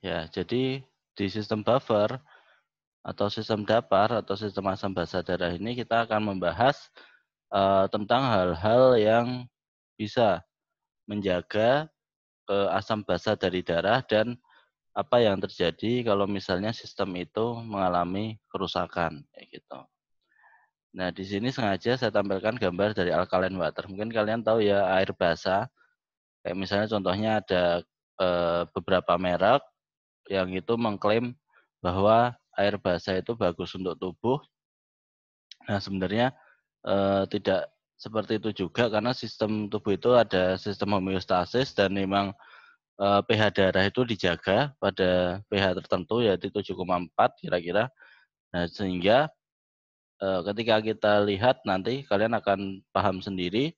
Ya, jadi di sistem buffer atau sistem dapar atau sistem asam basa darah ini kita akan membahas uh, tentang hal-hal yang bisa menjaga uh, asam basa dari darah dan apa yang terjadi kalau misalnya sistem itu mengalami kerusakan kayak gitu. Nah, di sini sengaja saya tampilkan gambar dari alkaline water. Mungkin kalian tahu ya air basa. Kayak misalnya contohnya ada eh, beberapa merek yang itu mengklaim bahwa air basah itu bagus untuk tubuh. Nah, sebenarnya eh, tidak seperti itu juga karena sistem tubuh itu ada sistem homeostasis dan memang eh, pH darah itu dijaga pada pH tertentu yaitu 7,4 kira-kira. Nah, sehingga eh, ketika kita lihat nanti kalian akan paham sendiri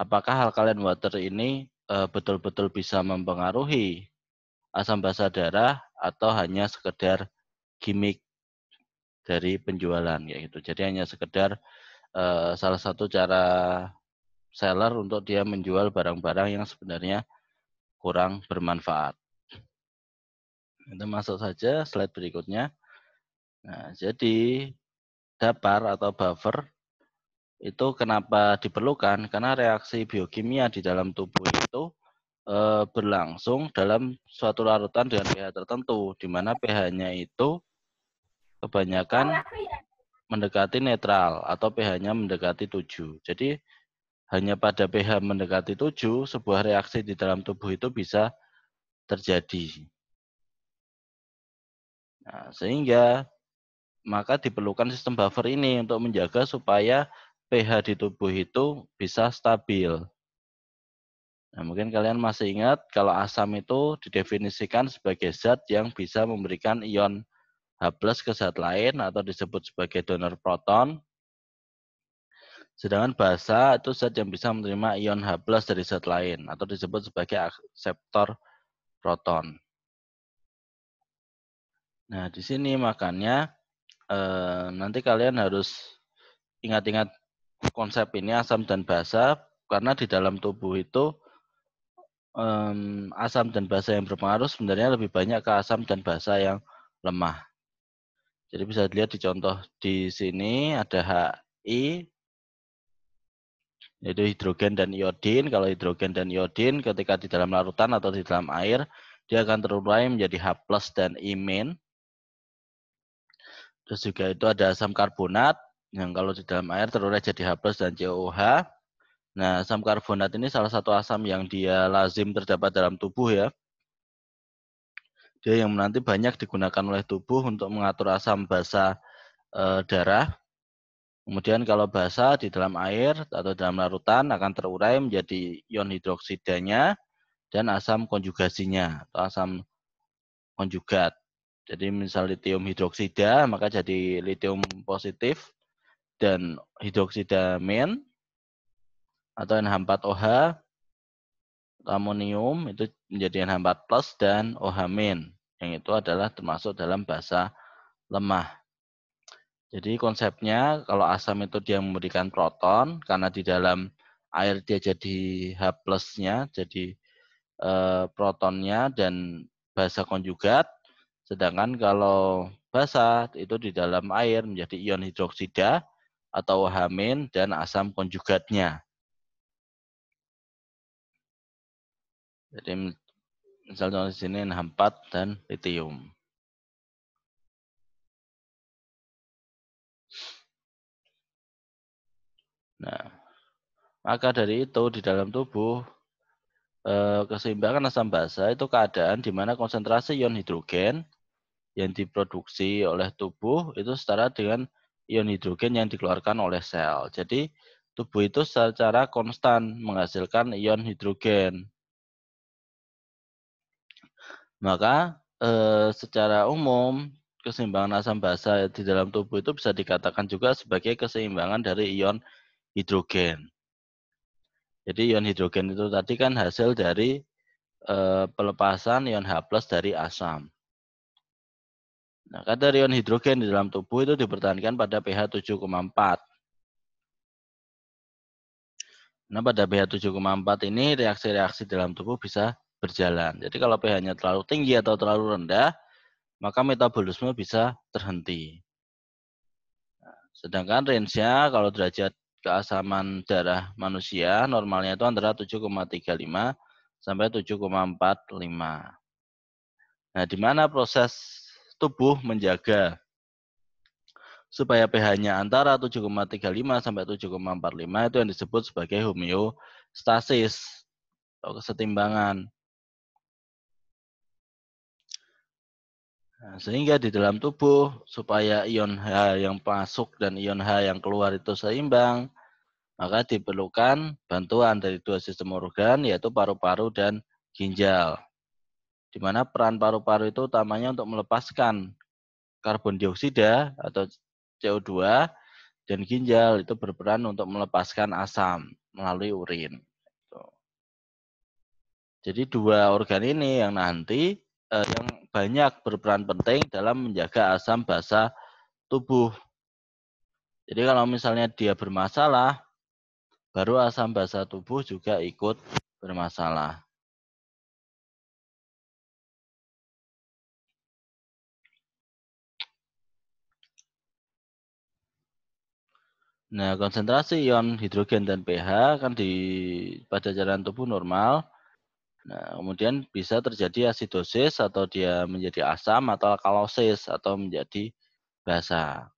apakah hal kalian water ini eh, betul-betul bisa mempengaruhi asam basa darah atau hanya sekedar gimmick dari penjualan ya gitu. Jadi hanya sekedar uh, salah satu cara seller untuk dia menjual barang-barang yang sebenarnya kurang bermanfaat. Kita masuk saja slide berikutnya. Nah, jadi dapar atau buffer itu kenapa diperlukan? Karena reaksi biokimia di dalam tubuh itu Eh, berlangsung dalam suatu larutan dengan pH tertentu, di mana pH-nya itu kebanyakan oh, ya? mendekati netral atau pH-nya mendekati 7. Jadi hanya pada pH mendekati 7 sebuah reaksi di dalam tubuh itu bisa terjadi. Nah, sehingga maka diperlukan sistem buffer ini untuk menjaga supaya pH di tubuh itu bisa stabil. Nah, mungkin kalian masih ingat kalau asam itu didefinisikan sebagai zat yang bisa memberikan ion H+ ke zat lain atau disebut sebagai donor proton. Sedangkan basa itu zat yang bisa menerima ion H+ dari zat lain atau disebut sebagai akseptor proton. Nah, di sini makanya eh, nanti kalian harus ingat-ingat konsep ini asam dan basa karena di dalam tubuh itu um, asam dan basa yang berpengaruh sebenarnya lebih banyak ke asam dan basa yang lemah. Jadi bisa dilihat di contoh di sini ada HI, yaitu hidrogen dan iodin. Kalau hidrogen dan iodin ketika di dalam larutan atau di dalam air, dia akan terurai menjadi H dan I-. Terus juga itu ada asam karbonat yang kalau di dalam air terurai jadi H dan COOH. Nah, asam karbonat ini salah satu asam yang dia lazim terdapat dalam tubuh ya. Dia yang nanti banyak digunakan oleh tubuh untuk mengatur asam basa e, darah. Kemudian kalau basa di dalam air atau dalam larutan akan terurai menjadi ion hidroksidanya dan asam konjugasinya atau asam konjugat. Jadi misal litium hidroksida maka jadi litium positif dan hidroksida men atau NH4OH amonium itu menjadi NH4 plus dan OH min yang itu adalah termasuk dalam bahasa lemah. Jadi konsepnya kalau asam itu dia memberikan proton karena di dalam air dia jadi H plusnya jadi e, protonnya dan basa konjugat. Sedangkan kalau basa itu di dalam air menjadi ion hidroksida atau min dan asam konjugatnya. Jadi misalnya contoh di sini NH4 dan litium. Nah, maka dari itu di dalam tubuh eh, keseimbangan asam basa itu keadaan di mana konsentrasi ion hidrogen yang diproduksi oleh tubuh itu setara dengan ion hidrogen yang dikeluarkan oleh sel. Jadi tubuh itu secara konstan menghasilkan ion hidrogen. Maka eh, secara umum keseimbangan asam basa di dalam tubuh itu bisa dikatakan juga sebagai keseimbangan dari ion hidrogen. Jadi ion hidrogen itu tadi kan hasil dari eh, pelepasan ion H+ dari asam. Nah, kadar ion hidrogen di dalam tubuh itu dipertahankan pada pH 7,4. Nah, pada pH 7,4 ini reaksi-reaksi dalam tubuh bisa berjalan. Jadi kalau pH-nya terlalu tinggi atau terlalu rendah, maka metabolisme bisa terhenti. Nah, sedangkan range-nya kalau derajat keasaman darah manusia normalnya itu antara 7,35 sampai 7,45. Nah, di mana proses tubuh menjaga supaya pH-nya antara 7,35 sampai 7,45 itu yang disebut sebagai homeostasis atau kesetimbangan. Nah, sehingga di dalam tubuh supaya ion H yang masuk dan ion H yang keluar itu seimbang, maka diperlukan bantuan dari dua sistem organ yaitu paru-paru dan ginjal. Di mana peran paru-paru itu utamanya untuk melepaskan karbon dioksida atau CO2 dan ginjal itu berperan untuk melepaskan asam melalui urin. Jadi dua organ ini yang nanti Eh, yang banyak berperan penting dalam menjaga asam basa tubuh. Jadi kalau misalnya dia bermasalah, baru asam basa tubuh juga ikut bermasalah. Nah, konsentrasi ion hidrogen dan pH kan di pada jalan tubuh normal Nah, kemudian bisa terjadi asidosis atau dia menjadi asam atau alkalosis atau menjadi basa.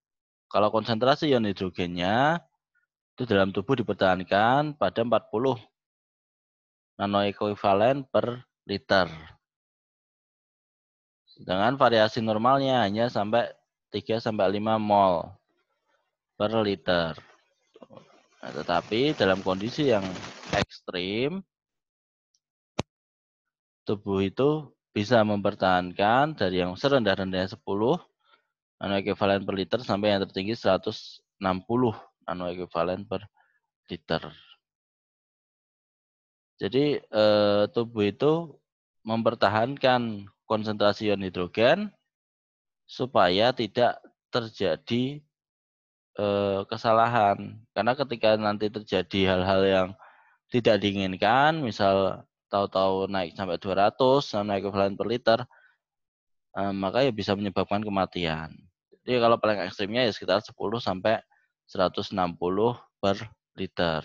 Kalau konsentrasi ion hidrogennya itu dalam tubuh dipertahankan pada 40 nanoekuivalen per liter. Sedangkan variasi normalnya hanya sampai 3 sampai 5 mol per liter. Nah, tetapi dalam kondisi yang ekstrim tubuh itu bisa mempertahankan dari yang serendah-rendahnya 10 nanoekvivalen per liter sampai yang tertinggi 160 nanoekvivalen per liter. Jadi eh, tubuh itu mempertahankan konsentrasi ion hidrogen supaya tidak terjadi eh, kesalahan. Karena ketika nanti terjadi hal-hal yang tidak diinginkan, misal tahu-tahu naik sampai 200 naik ekvivalen per liter eh, maka ya bisa menyebabkan kematian jadi kalau paling ekstrimnya ya sekitar 10 sampai 160 per liter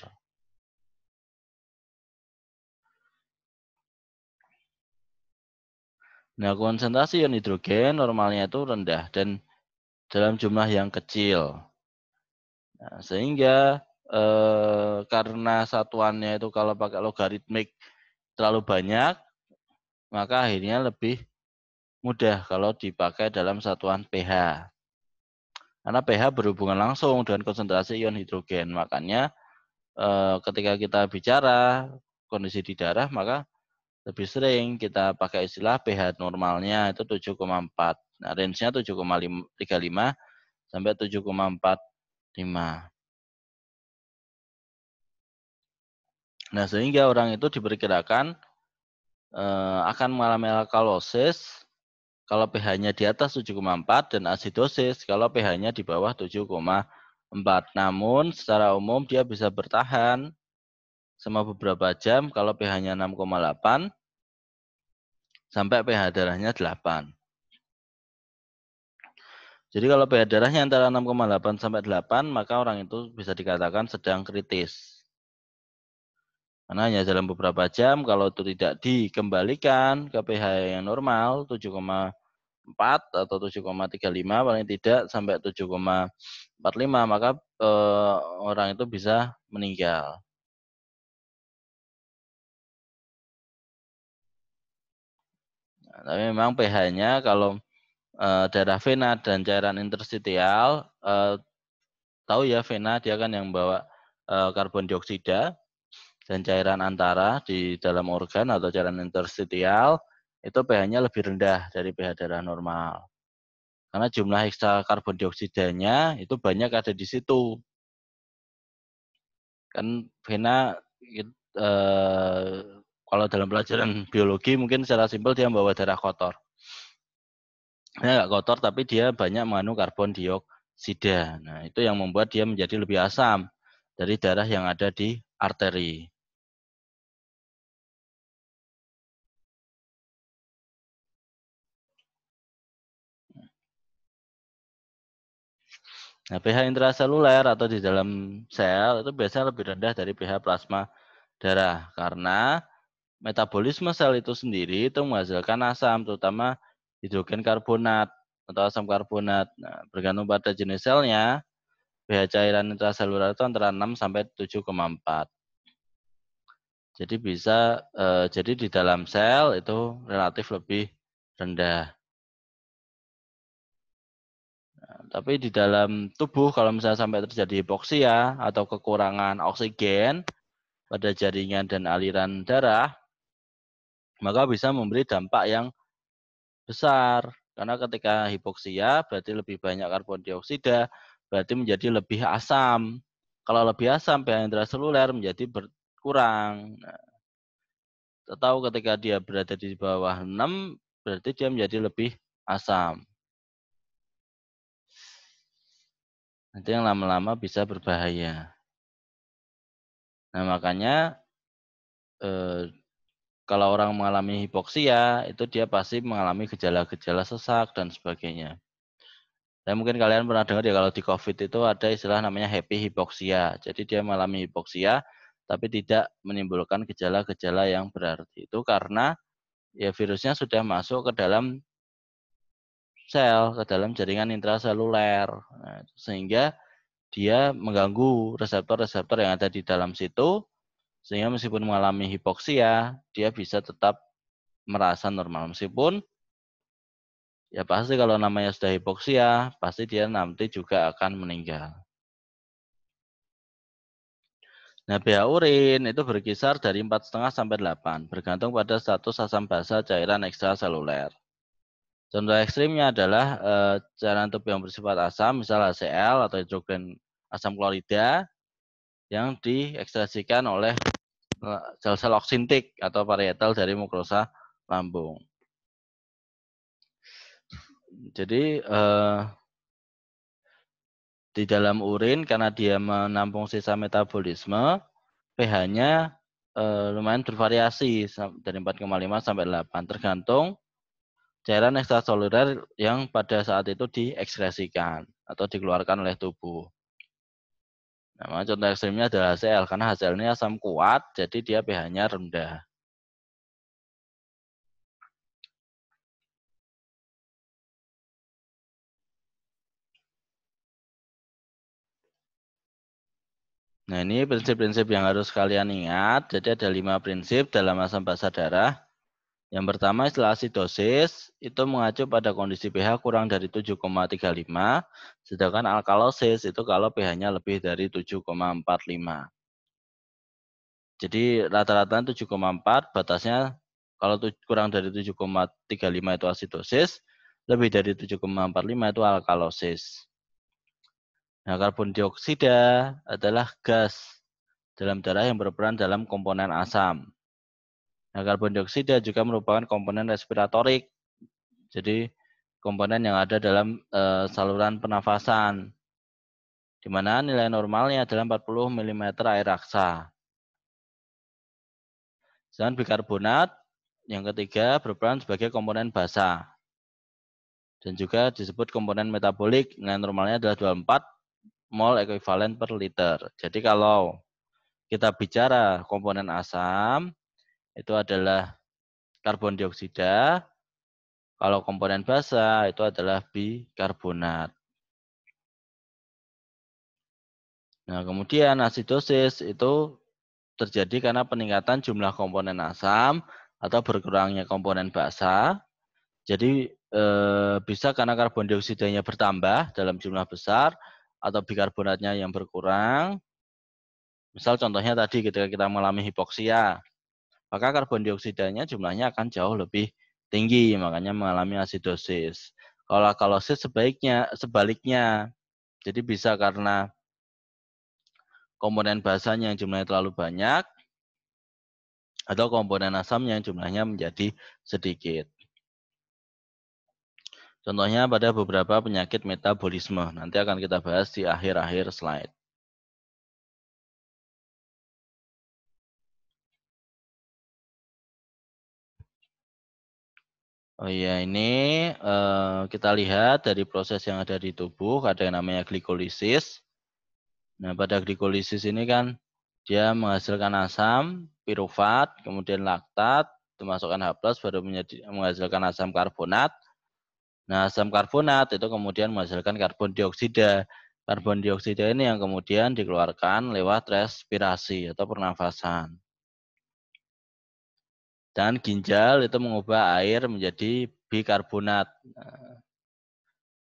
Nah, konsentrasi ion hidrogen normalnya itu rendah dan dalam jumlah yang kecil. Nah, sehingga eh, karena satuannya itu kalau pakai logaritmik terlalu banyak, maka akhirnya lebih mudah kalau dipakai dalam satuan pH. Karena pH berhubungan langsung dengan konsentrasi ion hidrogen. Makanya eh, ketika kita bicara kondisi di darah, maka lebih sering kita pakai istilah pH normalnya itu 7,4. Nah, range-nya 7,35 sampai 7,45. Nah, sehingga orang itu diperkirakan eh, akan mengalami alkalosis kalau pH-nya di atas 7,4 dan asidosis kalau pH-nya di bawah 7,4. Namun secara umum dia bisa bertahan sama beberapa jam kalau pH-nya 6,8 sampai pH darahnya 8. Jadi kalau pH darahnya antara 6,8 sampai 8, maka orang itu bisa dikatakan sedang kritis. Karena hanya dalam beberapa jam kalau itu tidak dikembalikan ke pH yang normal 7,4 atau 7,35 paling tidak sampai 7,45 maka eh, orang itu bisa meninggal. Nah, tapi memang pH-nya kalau eh, darah vena dan cairan interstitial eh, tahu ya vena dia kan yang bawa eh, karbon dioksida dan cairan antara di dalam organ atau cairan interstitial itu pH-nya lebih rendah dari pH darah normal. Karena jumlah heksa karbon dioksidanya itu banyak ada di situ. Kan vena e, kalau dalam pelajaran biologi mungkin secara simpel dia membawa darah kotor. ini enggak kotor tapi dia banyak mengandung karbon dioksida. Nah itu yang membuat dia menjadi lebih asam dari darah yang ada di arteri. Nah, pH intraseluler atau di dalam sel itu biasanya lebih rendah dari pH plasma darah karena metabolisme sel itu sendiri itu menghasilkan asam terutama hidrogen karbonat atau asam karbonat. Nah, bergantung pada jenis selnya, pH cairan intraseluler itu antara 6 sampai 7,4. Jadi bisa eh, jadi di dalam sel itu relatif lebih rendah. Tapi di dalam tubuh kalau misalnya sampai terjadi hipoksia ya, atau kekurangan oksigen pada jaringan dan aliran darah, maka bisa memberi dampak yang besar. Karena ketika hipoksia ya, berarti lebih banyak karbon dioksida, berarti menjadi lebih asam. Kalau lebih asam pH intraseluler menjadi berkurang. Nah, tahu ketika dia berada di bawah 6 berarti dia menjadi lebih asam. Nanti yang lama-lama bisa berbahaya. Nah, makanya eh, kalau orang mengalami hipoksia, itu dia pasti mengalami gejala-gejala sesak dan sebagainya. Dan mungkin kalian pernah dengar ya kalau di COVID itu ada istilah namanya happy hipoksia. Jadi dia mengalami hipoksia, tapi tidak menimbulkan gejala-gejala yang berarti. Itu karena ya virusnya sudah masuk ke dalam sel ke dalam jaringan intraseluler nah, sehingga dia mengganggu reseptor-reseptor yang ada di dalam situ sehingga meskipun mengalami hipoksia dia bisa tetap merasa normal meskipun ya pasti kalau namanya sudah hipoksia pasti dia nanti juga akan meninggal. Nah, pH urin itu berkisar dari 4,5 sampai 8, bergantung pada status asam basa cairan ekstraseluler. Contoh ekstrimnya adalah e, eh, cairan tubuh yang bersifat asam, misalnya HCl atau hidrogen asam klorida yang diekstrasikan oleh eh, sel-sel oksintik atau parietal dari mukosa lambung. Jadi e, di dalam urin karena dia menampung sisa metabolisme pH-nya eh, lumayan bervariasi dari 4,5 sampai 8 tergantung cairan ekstraseluler yang pada saat itu diekskresikan atau dikeluarkan oleh tubuh. Nah, contoh ekstrimnya adalah HCl karena HCl asam kuat, jadi dia pH-nya rendah. Nah, ini prinsip-prinsip yang harus kalian ingat. Jadi ada lima prinsip dalam asam basa darah yang pertama istilah asidosis itu mengacu pada kondisi pH kurang dari 7,35, sedangkan alkalosis itu kalau pH-nya lebih dari 7,45. Jadi rata-rata 7,4 batasnya kalau kurang dari 7,35 itu asidosis, lebih dari 7,45 itu alkalosis. Nah, karbon dioksida adalah gas dalam darah yang berperan dalam komponen asam. Nah, karbon dioksida juga merupakan komponen respiratorik. Jadi, komponen yang ada dalam e, saluran pernafasan. Di mana nilai normalnya adalah 40 mm air raksa. Sedangkan bikarbonat yang ketiga berperan sebagai komponen basa. Dan juga disebut komponen metabolik. Nilai normalnya adalah 24 mol ekuivalen per liter. Jadi kalau kita bicara komponen asam, itu adalah karbon dioksida. Kalau komponen basa itu adalah bikarbonat. Nah, kemudian asidosis itu terjadi karena peningkatan jumlah komponen asam atau berkurangnya komponen basa. Jadi e, bisa karena karbon dioksidanya bertambah dalam jumlah besar atau bikarbonatnya yang berkurang. Misal contohnya tadi ketika kita mengalami hipoksia, maka karbon dioksidanya jumlahnya akan jauh lebih tinggi, makanya mengalami asidosis. Kalau alkalosis sebaiknya sebaliknya. Jadi bisa karena komponen basanya yang jumlahnya terlalu banyak atau komponen asamnya yang jumlahnya menjadi sedikit. Contohnya pada beberapa penyakit metabolisme. Nanti akan kita bahas di akhir-akhir slide. Oh iya, ini uh, kita lihat dari proses yang ada di tubuh ada yang namanya glikolisis. Nah, pada glikolisis ini kan dia menghasilkan asam, pirufat, kemudian laktat, dimasukkan H+, baru menjadi, menghasilkan asam karbonat. Nah, asam karbonat itu kemudian menghasilkan karbon dioksida. Karbon dioksida ini yang kemudian dikeluarkan lewat respirasi atau pernafasan. Dan ginjal itu mengubah air menjadi bikarbonat. Nah,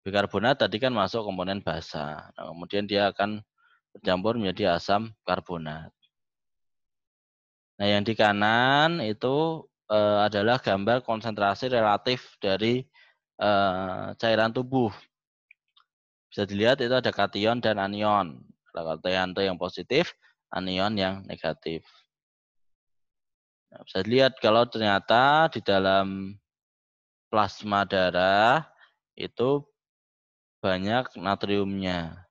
bikarbonat tadi kan masuk komponen basa. Nah, kemudian dia akan bercampur menjadi asam karbonat. Nah, yang di kanan itu eh, adalah gambar konsentrasi relatif dari eh, cairan tubuh. Bisa dilihat itu ada kation dan anion. Nah, kalau kation itu yang positif, anion yang negatif bisa dilihat kalau ternyata di dalam plasma darah itu banyak natriumnya.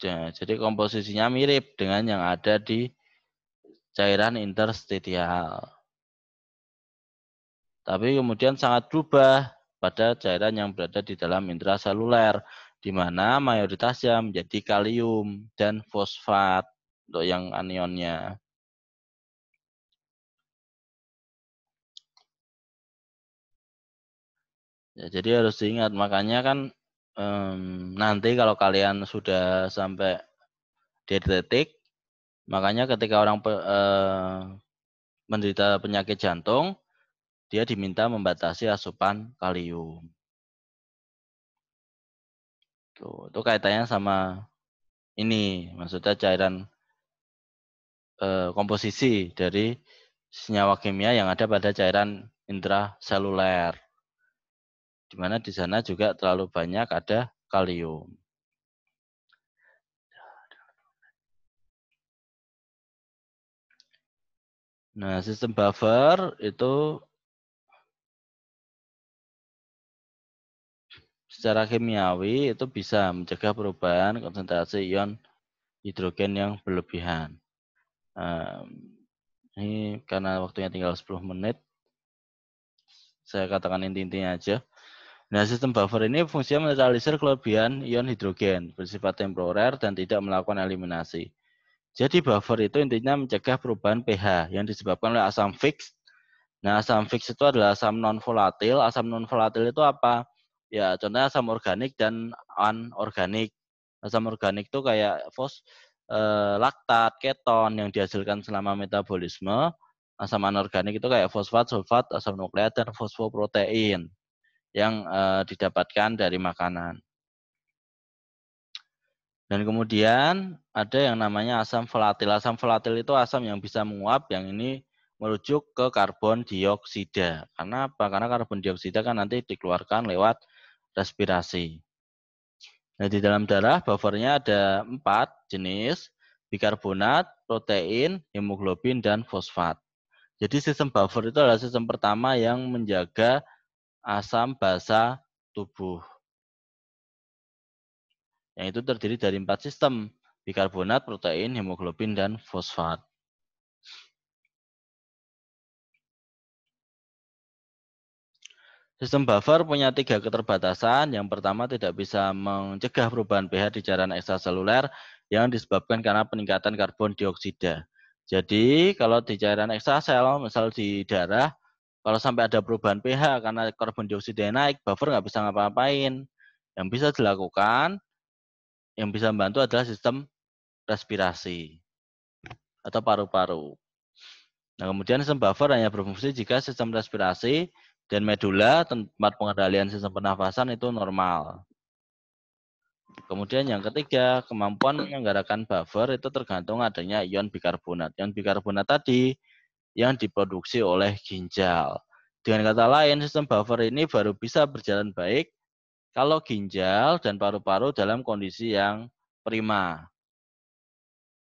Ya, jadi komposisinya mirip dengan yang ada di cairan interstitial. Tapi kemudian sangat berubah pada cairan yang berada di dalam intraseluler, di mana mayoritasnya menjadi kalium dan fosfat untuk yang anionnya. Ya, jadi harus diingat makanya kan um, nanti kalau kalian sudah sampai detik, makanya ketika orang uh, menderita penyakit jantung, dia diminta membatasi asupan kalium. Tuh, itu kaitannya sama ini, maksudnya cairan uh, komposisi dari senyawa kimia yang ada pada cairan intraseluler di mana di sana juga terlalu banyak ada kalium. Nah, sistem buffer itu secara kimiawi itu bisa mencegah perubahan konsentrasi ion hidrogen yang berlebihan. Nah, ini karena waktunya tinggal 10 menit, saya katakan inti-intinya aja. Nah, sistem buffer ini fungsinya menetralisir kelebihan ion hidrogen, bersifat temporer dan tidak melakukan eliminasi. Jadi buffer itu intinya mencegah perubahan pH yang disebabkan oleh asam fix. Nah, asam fix itu adalah asam non volatil. Asam non volatil itu apa? Ya, contohnya asam organik dan anorganik. Asam organik itu kayak fos eh, laktat, keton yang dihasilkan selama metabolisme. Asam anorganik itu kayak fosfat, sulfat, asam nukleat dan fosfoprotein yang uh, didapatkan dari makanan. Dan kemudian ada yang namanya asam volatil. Asam volatil itu asam yang bisa menguap, yang ini merujuk ke karbon dioksida. Karena apa? Karena karbon dioksida kan nanti dikeluarkan lewat respirasi. Nah, di dalam darah buffernya ada empat jenis, bikarbonat, protein, hemoglobin, dan fosfat. Jadi sistem buffer itu adalah sistem pertama yang menjaga asam basa tubuh. Yang itu terdiri dari empat sistem, bikarbonat, protein, hemoglobin, dan fosfat. Sistem buffer punya tiga keterbatasan. Yang pertama tidak bisa mencegah perubahan pH di cairan ekstraseluler yang disebabkan karena peningkatan karbon dioksida. Jadi kalau di cairan ekstrasel, misal di darah, kalau sampai ada perubahan pH karena karbon dioksida naik, buffer nggak bisa ngapa-ngapain. Yang bisa dilakukan, yang bisa membantu adalah sistem respirasi atau paru-paru. Nah, kemudian sistem buffer hanya berfungsi jika sistem respirasi dan medula tempat pengendalian sistem pernafasan itu normal. Kemudian yang ketiga, kemampuan menyelenggarakan buffer itu tergantung adanya ion bikarbonat. Ion bikarbonat tadi yang diproduksi oleh ginjal. Dengan kata lain, sistem buffer ini baru bisa berjalan baik kalau ginjal dan paru-paru dalam kondisi yang prima.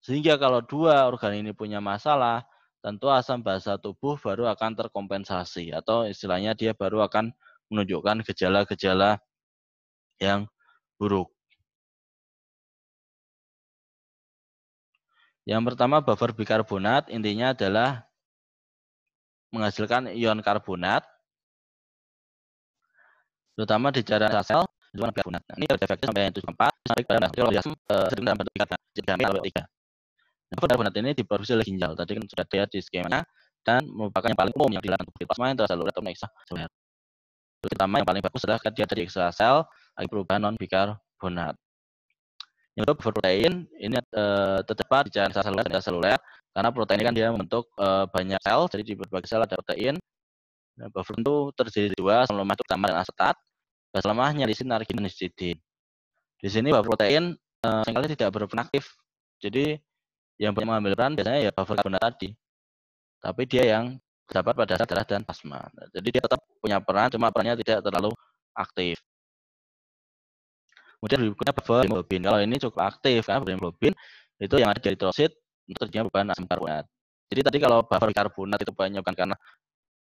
Sehingga kalau dua organ ini punya masalah, tentu asam basa tubuh baru akan terkompensasi atau istilahnya dia baru akan menunjukkan gejala-gejala yang buruk. Yang pertama buffer bikarbonat intinya adalah menghasilkan ion karbonat, terutama di cairan sel ion karbonat. Nah, ini ada efeknya sampai yang empat, sampai pada kloriasm sedang dalam bentuk ikatan, nah, jadi kami tiga. Nah, karbonat ini diproduksi oleh ginjal, tadi kan sudah terlihat di skemanya, dan merupakan yang paling umum yang dilakukan di plasma intraseluler atau ekstraseluler. Terutama yang paling bagus adalah ketika dari di sel, lagi perubahan non bikarbonat. Yang kedua, protein ini eh, terdapat di cairan seluler dan seluler karena protein ini kan dia membentuk uh, banyak sel, jadi di berbagai sel ada protein. Nah, buffer itu terdiri dari dua, asam lemah itu utama dan asetat. Gas lemahnya di sini dan histidin. Di sini buffer protein uh, seringkali tidak berperan aktif. Jadi yang punya mengambil peran biasanya ya buffer karbon tadi. Tapi dia yang terdapat pada sel darah dan plasma. Nah, jadi dia tetap punya peran, cuma perannya tidak terlalu aktif. Kemudian berikutnya buffer hemoglobin. Kalau ini cukup aktif karena hemoglobin itu yang ada di eritrosit terjadinya perubahan asam karbonat. Jadi tadi kalau buffer karbonat itu banyak bukan karena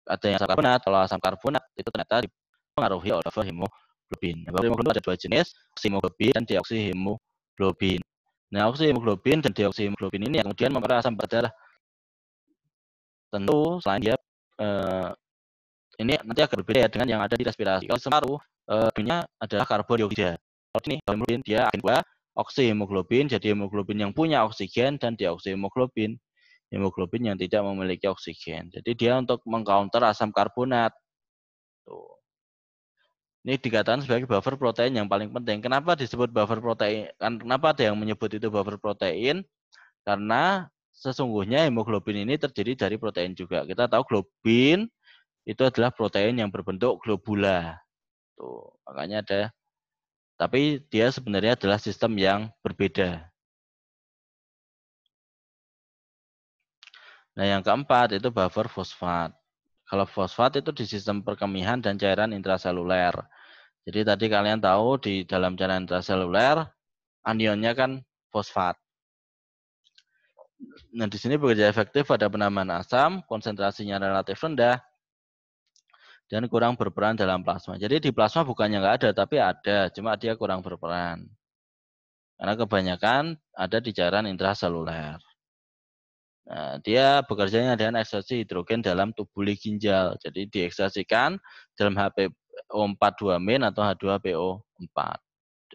ada yang asam karbonat, kalau asam karbonat itu ternyata dipengaruhi oleh buffer hemoglobin. Buffer nah, hemoglobin ada dua jenis, oksihemoglobin dan deoksihemoglobin. Nah, oksihemoglobin dan deoksihemoglobin ini yang kemudian memperoleh asam berdarah. Tentu selain dia eh, ini nanti agak berbeda ya dengan yang ada di respirasi. Kalau semaruh, eh, adalah dioksida. Kalau ini hemoglobin dia akan 2 oksihemoglobin jadi hemoglobin yang punya oksigen dan dioksihemoglobin hemoglobin yang tidak memiliki oksigen. Jadi dia untuk mengcounter asam karbonat. Tuh. Ini dikatakan sebagai buffer protein yang paling penting. Kenapa disebut buffer protein? Kan kenapa ada yang menyebut itu buffer protein? Karena sesungguhnya hemoglobin ini terdiri dari protein juga. Kita tahu globin itu adalah protein yang berbentuk globula. Tuh, makanya ada tapi dia sebenarnya adalah sistem yang berbeda. Nah, yang keempat itu buffer fosfat. Kalau fosfat itu di sistem perkemihan dan cairan intraseluler. Jadi tadi kalian tahu di dalam cairan intraseluler anionnya kan fosfat. Nah, di sini bekerja efektif pada penambahan asam, konsentrasinya relatif rendah, dan kurang berperan dalam plasma. Jadi di plasma bukannya nggak ada, tapi ada, cuma dia kurang berperan. Karena kebanyakan ada di cairan intraseluler. Nah, dia bekerjanya dengan ekstrasi hidrogen dalam tubuli ginjal. Jadi diekstrasikan dalam HPO42-min atau H2PO4.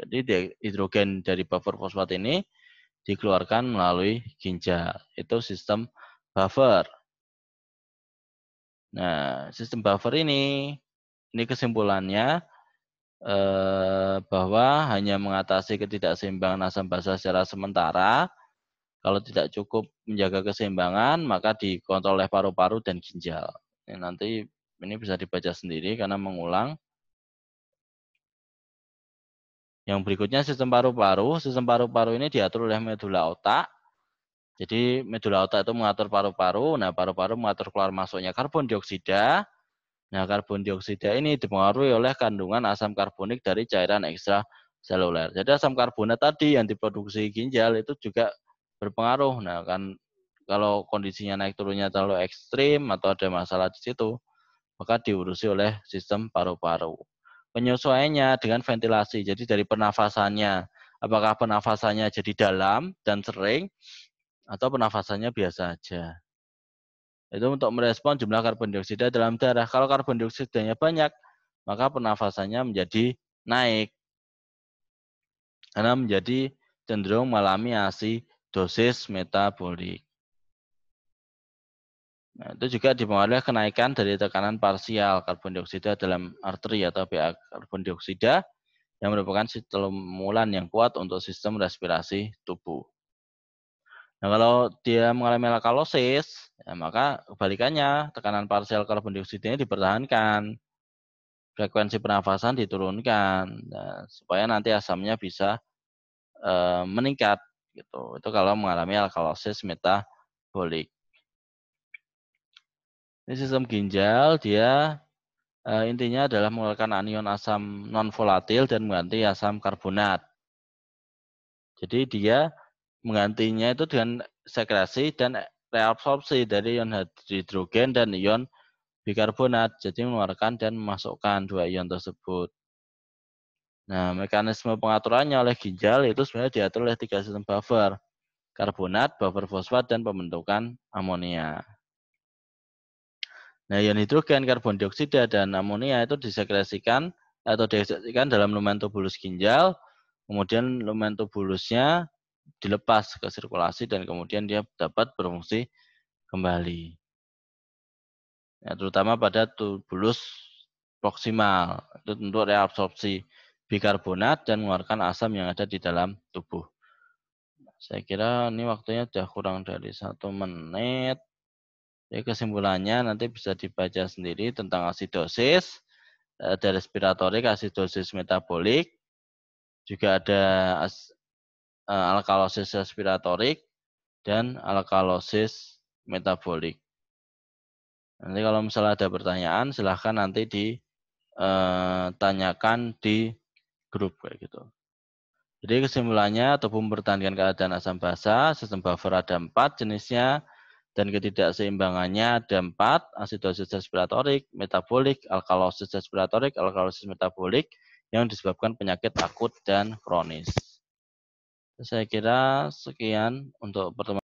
Jadi hidrogen dari buffer fosfat ini dikeluarkan melalui ginjal. Itu sistem buffer. Nah, sistem buffer ini, ini kesimpulannya eh, bahwa hanya mengatasi ketidakseimbangan asam basa secara sementara. Kalau tidak cukup menjaga keseimbangan, maka dikontrol oleh paru-paru dan ginjal. Ini nanti ini bisa dibaca sendiri karena mengulang. Yang berikutnya sistem paru-paru. Sistem paru-paru ini diatur oleh medula otak jadi medula otak itu mengatur paru-paru. Nah, paru-paru mengatur keluar masuknya karbon dioksida. Nah, karbon dioksida ini dipengaruhi oleh kandungan asam karbonik dari cairan ekstra seluler. Jadi asam karbonat tadi yang diproduksi ginjal itu juga berpengaruh. Nah, kan kalau kondisinya naik turunnya terlalu ekstrim atau ada masalah di situ, maka diurusi oleh sistem paru-paru. Penyesuaiannya dengan ventilasi, jadi dari pernafasannya. Apakah pernafasannya jadi dalam dan sering atau pernafasannya biasa aja. Itu untuk merespon jumlah karbon dioksida dalam darah. Kalau karbon dioksidanya banyak, maka pernafasannya menjadi naik. Karena menjadi cenderung mengalami ASI dosis metabolik. Nah, itu juga dipengaruhi kenaikan dari tekanan parsial karbon dioksida dalam arteri atau PA karbon dioksida yang merupakan stimulans yang kuat untuk sistem respirasi tubuh. Nah, kalau dia mengalami alkalosis, ya maka kebalikannya, tekanan parsial karbon dioksidanya ini dipertahankan. Frekuensi pernafasan diturunkan nah, supaya nanti asamnya bisa e, meningkat gitu. Itu kalau mengalami alkalosis metabolik. Ini sistem ginjal dia e, intinya adalah mengeluarkan anion asam non volatil dan mengganti asam karbonat. Jadi dia menggantinya itu dengan sekresi dan reabsorpsi dari ion hidrogen dan ion bikarbonat, jadi mengeluarkan dan memasukkan dua ion tersebut. Nah, mekanisme pengaturannya oleh ginjal itu sebenarnya diatur oleh tiga sistem buffer, karbonat, buffer fosfat, dan pembentukan amonia. Nah, ion hidrogen, karbon dioksida, dan amonia itu disekresikan atau dihasilkan dalam lumen tubulus ginjal, kemudian lumen tubulusnya dilepas ke sirkulasi dan kemudian dia dapat berfungsi kembali. Ya, terutama pada tubulus proksimal, itu untuk reabsorpsi bikarbonat dan mengeluarkan asam yang ada di dalam tubuh. Saya kira ini waktunya sudah kurang dari satu menit. Jadi kesimpulannya nanti bisa dibaca sendiri tentang asidosis, ada eh, respiratorik, asidosis metabolik, juga ada uh, alkalosis respiratorik dan alkalosis metabolik. Nanti kalau misalnya ada pertanyaan silahkan nanti ditanyakan eh, di grup kayak gitu. Jadi kesimpulannya tubuh mempertahankan keadaan asam basa, sistem buffer ada empat jenisnya, dan ketidakseimbangannya ada empat, asidosis respiratorik, metabolik, alkalosis respiratorik, alkalosis metabolik, yang disebabkan penyakit akut dan kronis. Saya kira sekian untuk pertemuan